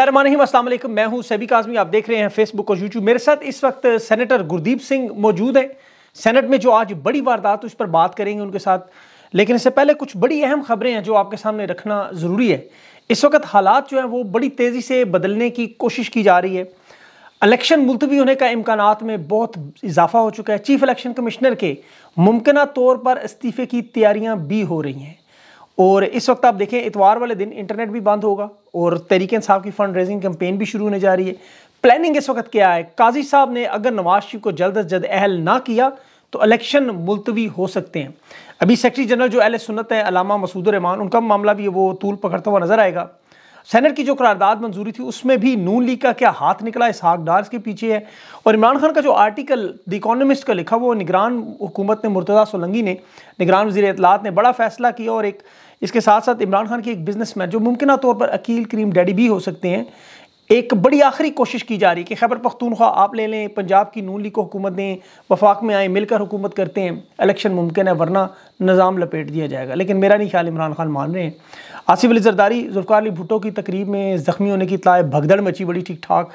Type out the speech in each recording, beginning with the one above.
असलम मैं हूं सभी काजमी आप देख रहे हैं फेसबुक और यूट्यूब मेरे साथ इस वक्त सेनेटर गुरदीप सिंह मौजूद हैं सेनेट में जो आज बड़ी वारदात उस पर बात करेंगे उनके साथ लेकिन इससे पहले कुछ बड़ी अहम खबरें हैं जो आपके सामने रखना ज़रूरी है इस वक्त हालात जो हैं वो बड़ी तेज़ी से बदलने की कोशिश की जा रही है इलेक्शन मुलतवी होने का इम्कान में बहुत इजाफा हो चुका है चीफ इलेक्शन कमिश्नर के मुमकिन तौर पर इस्तीफ़े की तैयारियाँ भी हो रही हैं और इस वक्त आप देखें इतवार वाले दिन इंटरनेट भी बंद होगा और तरीके साहब की फंड रेजिंग कैंपेन भी शुरू होने जा रही है प्लानिंग इस वक्त क्या है काजी साहब ने अगर नवाज शरीफ को जल्द अज जल्द अहल ना किया तो इलेक्शन मुलतवी हो सकते हैं अभी सेक्रेटरी जनरल जो अहल सुनत है अलामा मसूद रहमान उनका मामला भी वो तूल पकड़ता हुआ नजर आएगा सैनट की जो करारदाद मंजूरी थी उसमें भी नून लीग का क्या हाथ निकला इस डार्स के पीछे है और इमरान खान का जो आर्टिकल द इकोनमिस्ट का लिखा वो निगरान हुकूमत ने मुर्तदा सोलंगी ने निगरान वजी अतलात ने बड़ा फैसला किया और एक इसके साथ साथ इमरान खान की एक बिजनेसमैन जो मुमकिन तौर पर अकील करीम डैडी भी हो सकते हैं एक बड़ी आखिरी कोशिश की जा रही है कि खैबर पख्तूनख्वा आप ले लें पंजाब की नून लीग को हुकूमत दें वफाक में आए मिलकर हुकूमत करते हैं इलेक्शन मुमकिन है वरना निज़ाम लपेट दिया जाएगा लेकिन मेरा नहीं ख्याल इमरान खान मान रहे हैं आसिफ अली जरदारी जुल्फ़ार अली भुट्टो की तकरीब में ज़ख्मी होने की तलाए भगदड़ मची बड़ी ठीक ठाक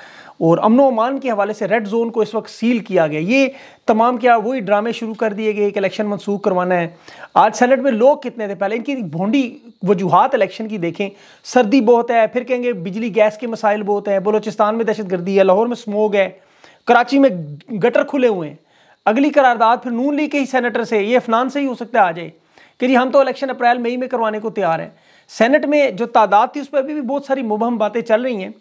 और अमन अमान के हवाले से रेड जोन को इस वक्त सील किया गया ये तमाम क्या वही ड्रामे शुरू कर दिए गए कि इलेक्शन मनसूख करवाना है आज सेनेट में लोग कितने थे पहले इनकी भोंडी वजूहत इलेक्शन की देखें सर्दी बहुत है फिर कहेंगे बिजली गैस के मसाइल बहुत हैं बलोचिस्तान में दहशत गर्दी है लाहौर में स्मोग है कराची में गटर खुले हुए हैं अगली करारदाद फिर नून लीग के ही सैनटर से ये अफनान से ही हो सकता है आ जाए कि जी हम तो इलेक्शन अप्रैल मई में करवाने को तैयार हैं सेनेट में जो तादाद थी उस पर अभी भी बहुत सारी मुबहम बातें चल रही हैं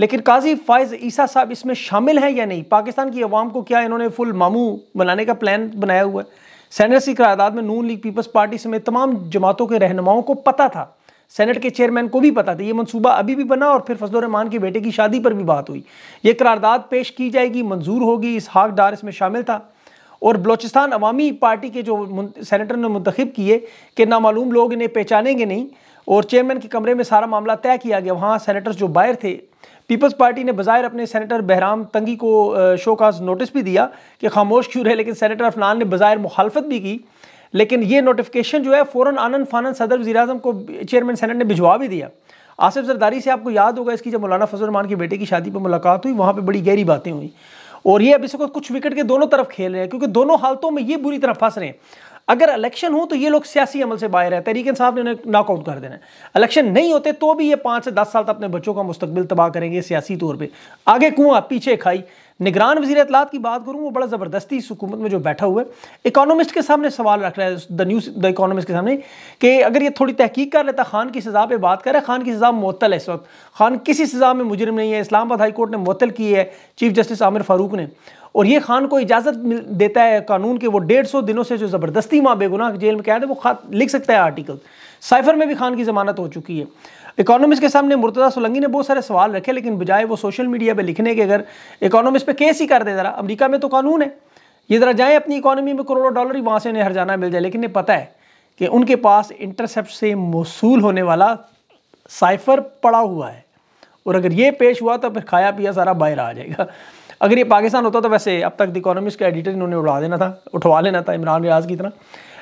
लेकिन काजी फायज़ ईसा साहब इसमें शामिल हैं या नहीं पाकिस्तान की अवाम को क्या इन्होंने फुल मामू बनाने का प्लान बनाया हुआ है सेनेट की करारदाद में नून लीग पीपल्स पार्टी समेत तमाम जमातों के रहनुमाओं को पता था सेनेट के चेयरमैन को भी पता था ये मनसूबा अभी भी बना और फिर फजल रहमान के बेटे की शादी पर भी बात हुई ये करारदाद पेश की जाएगी मंजूर होगी इस हाक डार इसमें शामिल था और बलोचिस्तान अवामी पार्टी के जो सेनेटर ने मंतखब किए कि नामालूम लोग इन्हें पहचानेंगे नहीं और चेयरमैन के कमरे में सारा मामला तय किया गया वहाँ सेनेटर्स जो बाहर थे पीपल्स पार्टी ने बाहर अपने सेनेटर बहराम तंगी को शोकाज नोटिस भी दिया कि खामोश क्यों रहे लेकिन सेनेटर अफनान ने बाहर मुखालफत भी की लेकिन ये नोटिफिकेशन जो है फ़ौरन आनंद फानन सदर वजी अजम को चेयरमैन सेनेट ने भिजवा भी दिया आसिफ जरदारी से आपको याद होगा इसकी जब मौलाना फजल रमान के बेटे की शादी पर मुलाकात हुई वहाँ पर बड़ी गहरी बातें हुई और ये अब इस वक्त कुछ विकेट के दोनों तरफ खेल रहे हैं क्योंकि दोनों हालतों में ये बुरी तरह फंस रहे हैं अगर इलेक्शन हो तो ये लोग सियासी अमल से बाहर है तरीके साहब ने उन्हें नॉकआउट कर देना है इलेक्शन नहीं होते तो भी ये पाँच से दस साल तक अपने बच्चों का मुस्तबिल तबाह करेंगे सियासी तौर पर आगे कुआ पीछे खाई निगरान वजी अतलात की बात करूँ वो बड़ा ज़बरदस्ती इस हुकूमत में जो बैठा हुआ है इकानमिस्ट के सामने सवाल रख रहा है द न्यूज़ द इकानमिस्ट के सामने कि अगर ये थोड़ी तहकीक कर लेता खान की सज़ा पर बात करें खान की सज़ा मअतल है इस वक्त खान किसी सज़ा में मुजरम नहीं है इस्लामाबाद हाई कोर्ट ने मअतल की है चीफ जस्टिस आमिर फारूक ने और ये खान को इजाज़त देता है कानून के वो डेढ़ सौ दिनों से जो ज़बरदस्ती माँ बेगुनाह जेल में क्या है वो खा लिख सकता है आर्टिकल साइफर में भी खान की ज़मानत हो चुकी है इकोनॉमिस्ट के सामने मुर्तदा सोलंगी ने बहुत सारे सवाल रखे लेकिन बजाय वो सोशल मीडिया पर लिखने के अगर इकोनॉमिस्ट पे केस ही कर दे ज़रा अमरीका में तो कानून है ये ज़रा जाएँ अपनी इकोनॉमी में करोड़ों डॉलर ही वहाँ से हर जाना मिल जाए लेकिन ये पता है कि उनके पास इंटरसेप्ट से मौसू होने वाला साइफर पड़ा हुआ है और अगर ये पेश हुआ तो फिर खाया पिया सारा बाहर आ जाएगा अगर ये पाकिस्तान होता तो वैसे अब तक द इकोनॉमिस्ट का एडिटर इन्होंने उड़ा देना था उठवा लेना था इमरान रियाज की तरह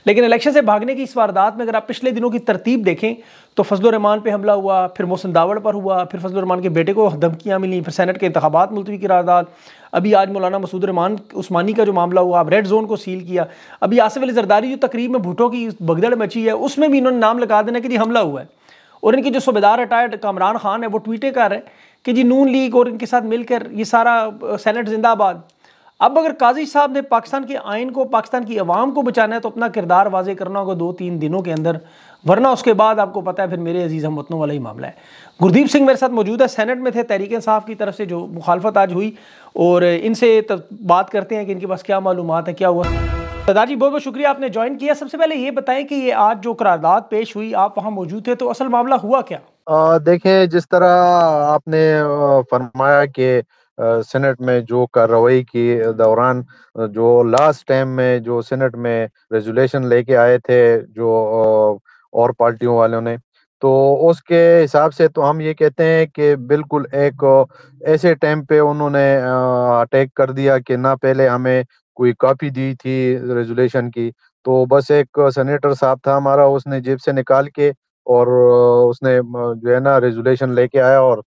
लेकिन इलेक्शन से भागने की इस वारदात में अगर आप पिछले दिनों की तरतीब देखें तो फजल रहमान पर हमला हुआ फिर मोहसिन दावड़ पर हुआ फिर फजल रहमान के बेटे को धमकियाँ मिली फिर सैनट के इंतबात मुलतवी की रारदात अभी आज मौलाना मसूद रहमान उस्मानी का जो मामला हुआ रेड जोन को सील किया अभी आसिफ अली जरदारी जो तकरीब में भुटो की बगदड़ मची है उसमें भी इन्होंने नाम लगा देना कि हमला हुआ है और इनके जो सूबेदार रिटायर्ड कामरान खान है वो ट्वीटें कर रहे हैं कि जी नून लीग और इनके साथ मिलकर ये सारा सेनेट जिंदाबाद अब अगर काजी साहब ने पाकिस्तान के आइन को पाकिस्तान की आवाम को बचाना है तो अपना किरदार वाजे करना होगा दो तीन दिनों के अंदर वरना उसके बाद आपको पता है फिर मेरे अजीज़ हम वतनों वाला ही मामला है गुरदीप सिंह मेरे साथ मौजूद है सेनेट में थे तहरीक साहब की तरफ से जो मुखालफत आज हुई और इनसे बात करते हैं कि इनके पास क्या मालूम है क्या हुआ दादाजी बहुत बहुत शुक्रिया आपने ज्वाइन किया सबसे पहले ये बताएं कि ये आज जो करारदाद पेश हुई आप वहाँ मौजूद थे तो असल मामला हुआ क्या देखें जिस तरह आपने फरमाया कि सेनेट में जो कार्रवाई के दौरान जो लास्ट टाइम में जो सेनेट में रेजुलेशन लेके आए थे जो और पार्टियों वालों ने तो उसके हिसाब से तो हम ये कहते हैं कि बिल्कुल एक ऐसे टाइम पे उन्होंने अटैक कर दिया कि ना पहले हमें कोई कॉपी दी थी रेजुलेशन की तो बस एक सेनेटर साहब था हमारा उसने जेब से निकाल के और उसने जो है ना रेजुलेशन लेके आया और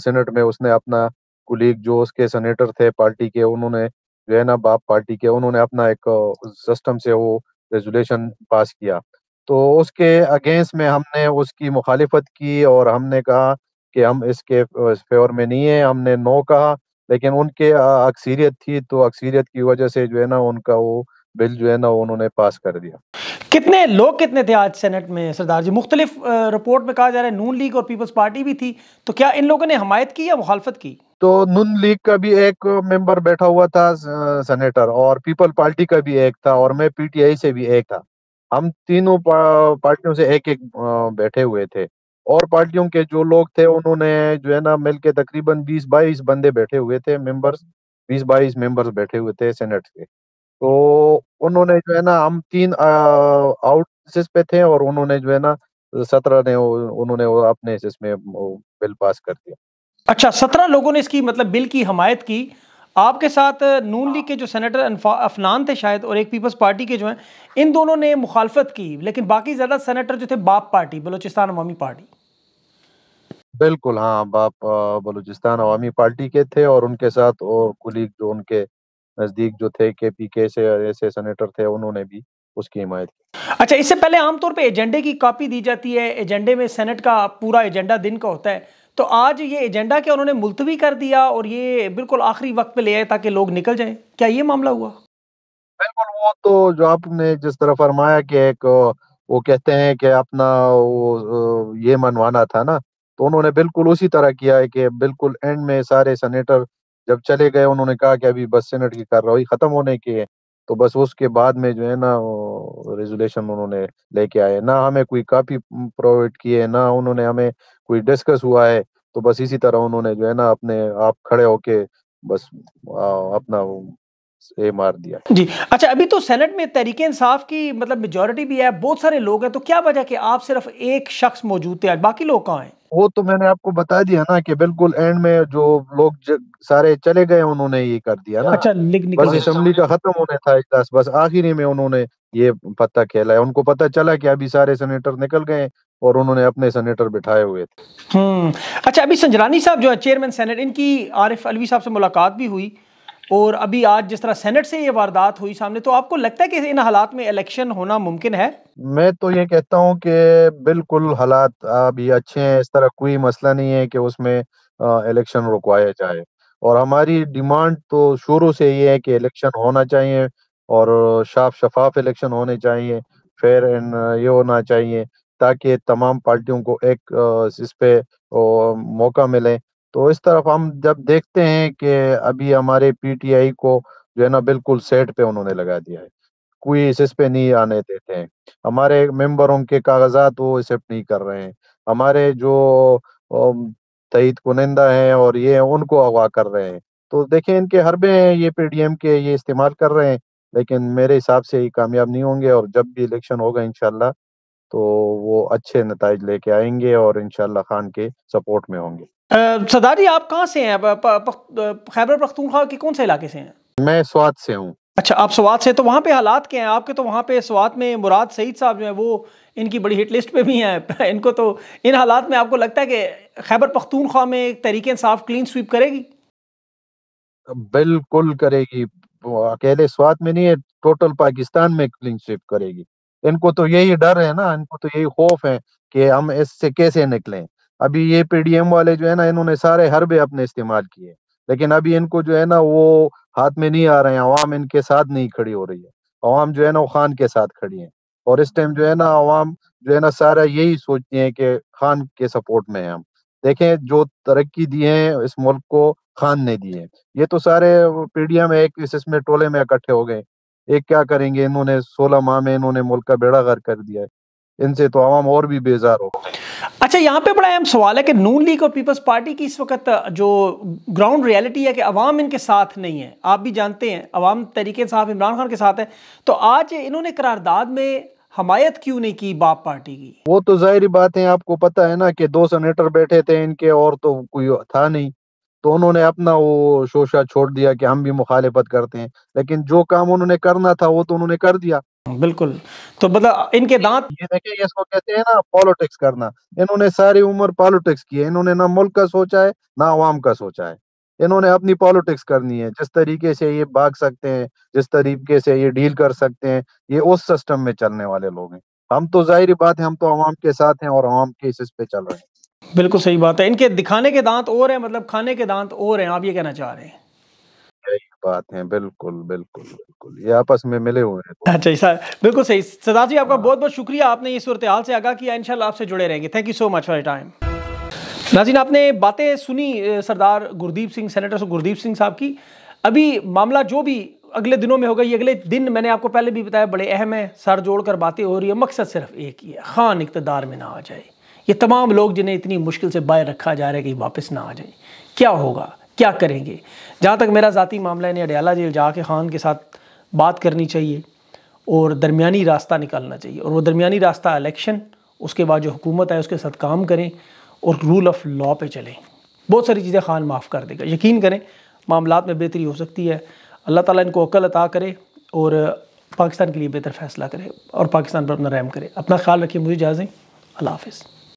सेनेट में उसने अपना कुलीग जो उसके सेनेटर थे पार्टी के उन्होंने जो है ना बाप पार्टी के उन्होंने अपना एक सिस्टम से वो रेजुलेशन पास किया तो उसके अगेंस्ट में हमने उसकी मुखालिफत की और हमने कहा कि हम इसके फेवर में नहीं है हमने नो कहा लेकिन उनके अक्सरियत थी तो अक्सरियत की वजह से जो है ना उनका वो बिल जो है ना उन्होंने पास कर दिया कितने लोग कितने थे आज सेनेट में सरदार जी मुख्तलिफ रिपोर्ट में कहा जा रहा है नून लीग और पीपल्स पार्टी भी थी तो क्या इन लोगों ने हमायत की या मुखालफत की तो नून लीग का भी एक मेंबर बैठा हुआ था सेनेटर और पीपल पार्टी का भी एक था और मैं पीटीआई से भी एक था हम तीनों पार्टियों से एक एक बैठे हुए थे और पार्टियों के जो लोग थे उन्होंने जो है ना मिल के तकरीबन 20-22 बंदे बैठे हुए थे मेंबर्स 20 बाईस मेंबर्स बैठे हुए थे सेनेट के तो उन्होंने जो है ना हम तीन आउट पे थे और उन्होंने जो है ना सत्रह ने उन्होंने अपने इसमें बिल पास कर दिया अच्छा सत्रह लोगों ने इसकी मतलब बिल की हमायत की आपके साथ नून लीग के जो सेनेटर अफनान थे शायद और एक पीपल्स पार्टी के जो हैं इन दोनों ने मुखालफत की लेकिन बाकी ज़्यादा सेनेटर जो थे बाप पार्टी बलोचिस्तान अवामी पार्टी बिल्कुल हाँ बाप बलूचिस्तान अवामी पार्टी के थे और उनके साथ और कुलीग जो उनके नज़दीक जो थे के पी के से ऐसे सेनेटर थे उन्होंने भी उसकी हिमायत की अच्छा इससे पहले आमतौर पर एजेंडे की कॉपी दी जाती है एजेंडे में सेनेट का पूरा एजेंडा दिन का होता है तो आज ये एजेंडा क्या उन्होंने मुलतवी कर दिया और ये बिल्कुल आखिरी वक्त पे ले आए ताकि लोग निकल जाए क्या ये मामला हुआ बिल्कुल वो तो जो आपने जिस तरह फरमाया कि एक वो कहते हैं कि अपना वो ये मनवाना था ना तो उन्होंने बिल्कुल उसी तरह किया है कि बिल्कुल एंड में सारे सेनेटर जब चले गए उन्होंने कहा कि अभी बस सेनेट की कार्रवाई खत्म होने की है तो बस उसके बाद में जो है ना रेजुलेशन उन्होंने लेके आए ना हमें कोई कॉपी प्रोवाइड किए ना उन्होंने हमें कोई डिस्कस हुआ है तो बस इसी तरह उन्होंने जो है ना अपने आप खड़े होके बस आ, अपना ए मार दिया जी अच्छा अभी तो सेनेट में तहरीक इंसाफ की मतलब मेजोरिटी भी है बहुत सारे लोग हैं तो क्या वजह कि आप सिर्फ एक शख्स मौजूद थे बाकी लोग कहाँ हैं वो तो मैंने आपको बता दिया ना कि बिल्कुल एंड में जो लोग सारे चले गए उन्होंने ये कर दिया ना अच्छा बस असम्बली का खत्म होने था इजलास बस आखिरी में उन्होंने ये पत्ता खेला है उनको पता चला कि अभी सारे सेनेटर निकल गए और उन्होंने अपने सेनेटर बिठाए हुए थे हम्म अच्छा अभी संजरानी साहब जो है चेयरमैन सेनेट इनकी आरिफ अलवी साहब से मुलाकात भी हुई और अभी आज जिस तरह सेनेट से ये वारदात हुई सामने तो आपको लगता है कि इन हालात में इलेक्शन होना मुमकिन है मैं तो ये कहता हूँ कि बिल्कुल हालात अभी अच्छे हैं इस तरह कोई मसला नहीं है कि उसमें इलेक्शन रुकवाया जाए और हमारी डिमांड तो शुरू से ये है कि इलेक्शन होना चाहिए और साफ शफाफ इलेक्शन होने चाहिए फेयर एंड ये होना चाहिए ताकि तमाम पार्टियों को एक इस पे मौका मिले तो इस तरफ हम जब देखते हैं कि अभी हमारे पीटीआई को जो है ना बिल्कुल सेट पे उन्होंने लगा दिया है कोई इस पे नहीं आने देते हैं हमारे मेंबरों के कागजात वो एक्सेप्ट नहीं कर रहे हैं हमारे जो तईद कुनिंदा हैं और ये उनको अगवा कर रहे हैं तो देखें इनके हरबे हैं ये पीडीएम के ये इस्तेमाल कर रहे हैं लेकिन मेरे हिसाब से ये कामयाब नहीं होंगे और जब भी इलेक्शन होगा इनशाला तो वो अच्छे नतज लेके आएंगे और इनशाला खान के सपोर्ट में होंगे सदारी आप कहाँ से हैं खैबर पख्तूनख्वा के कौन से इलाके से हैं मैं स्वाद से हूँ अच्छा आप स्वाद से तो वहाँ पे हालात क्या हैं आपके तो वहाँ पे स्वाद में मुराद सईद साहब जो है वो इनकी बड़ी हिट लिस्ट पे भी हैं इनको तो इन हालात में आपको लगता है कि खैबर पख्तूनख्वा में एक तरीके साफ क्लीन स्वीप करेगी बिल्कुल करेगी अकेले स्वात में नहीं है टोटल पाकिस्तान में क्लीन स्वीप करेगी इनको तो यही डर है ना इनको तो यही खौफ है कि हम इससे कैसे निकलें अभी ये पीडीएम वाले जो है ना इन्होंने सारे हरबे अपने इस्तेमाल किए लेकिन अभी इनको जो है ना वो हाथ में नहीं आ रहे हैं अवाम इनके साथ नहीं खड़ी हो रही है अवाम जो है ना वो खान के साथ खड़ी है और इस टाइम जो है ना अवाम जो है ना सारा यही सोचती है कि खान के सपोर्ट में है हम देखें जो तरक्की दी है इस मुल्क को खान ने दी है ये तो सारे पीढ़िया में एक इसमें टोले में इकट्ठे हो गए एक क्या करेंगे इन्होंने सोलह माह में इन्होंने मुल्क का बेड़ा गर कर दिया है इनसे तो आवाम और भी बेजार हो अच्छा यहाँ पे बड़ा अहम सवाल है कि नून लीग और पीपल्स पार्टी की इस वक्त जो ग्राउंड रियलिटी है कि अवाम इनके साथ नहीं है आप भी जानते हैं अवाम तरीके साहब इमरान खान के साथ है तो आज इन्होंने करारदाद में हमायत क्यों नहीं की बाप पार्टी की वो तो जाहिर बात है आपको पता है ना कि दो सेनेटर बैठे थे इनके और तो कोई था नहीं तो उन्होंने अपना वो शोशा छोड़ दिया कि हम भी मुखालिफत करते हैं लेकिन जो काम उन्होंने करना था वो तो उन्होंने कर दिया बिल्कुल तो मतलब इनके दांत ये देखिए इसको कहते हैं ना पॉलिटिक्स करना इन्होंने सारी उम्र पॉलिटिक्स की है इन्होंने ना मुल्क का सोचा है ना आवाम का सोचा है इन्होंने अपनी पॉलिटिक्स करनी है जिस तरीके से ये भाग सकते हैं जिस तरीके से ये डील कर सकते हैं ये उस सिस्टम में चलने वाले लोग हैं हम तो जाहिर बात है हम तो आवाम के साथ हैं और आवाम के इस पे चल रहे हैं बिल्कुल सही बात है इनके दिखाने के दांत और हैं मतलब खाने के दांत और हैं आप ये कहना चाह रहे हैं सही बात है बिल्कुल बिल्कुल बिल्कुल ये आपस में मिले हुए हैं अच्छा सर बिल्कुल सही सदा जी आपका बहुत बहुत शुक्रिया आपने ये सूरत हाल से आगा किया इनशाला आपसे जुड़े रहेंगे thank you so much for time नाजीन आपने बातें सुनी सरदार गुरदीप सिंह सेनेटर गुरदीप सिंह साहब की अभी मामला जो भी अगले दिनों में होगा ये अगले दिन मैंने आपको पहले भी बताया बड़े अहम है सर जोड़ कर बातें हो रही है मकसद सिर्फ एक ही है खान इकतदार में ना आ जाए ये तमाम लोग जिन्हें इतनी मुश्किल से बाहर रखा जा रहा है कि वापस ना आ जाए क्या होगा क्या करेंगे जहाँ तक मेरा ज़ाती मामला इन्हें अडयाला जेल जाके खान के साथ बात करनी चाहिए और दरमियानी रास्ता निकालना चाहिए और वो दरमिया रास्ता इलेक्शन उसके बाद जो हुकूमत है उसके साथ काम करें और रूल ऑफ लॉ पे चलें बहुत सारी चीज़ें खान माफ़ कर देगा यकीन करें मामला में बेहतरी हो सकती है अल्लाह ताला इनको अकल अता करे और पाकिस्तान के लिए बेहतर फैसला करे और पाकिस्तान पर अपना रहम करे अपना ख्याल रखिए मुझे इजाज़ें अल्लाह हाफिज़